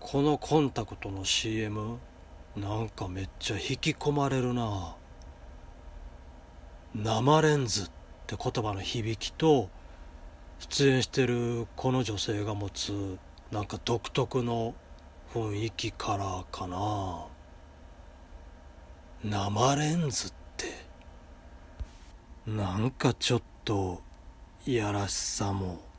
このコンタクトの CM なんかめっちゃ引き込まれるな生レンズって言葉の響きと出演してるこの女性が持つなんか独特の雰囲気からかな生レンズってなんかちょっといやらしさも。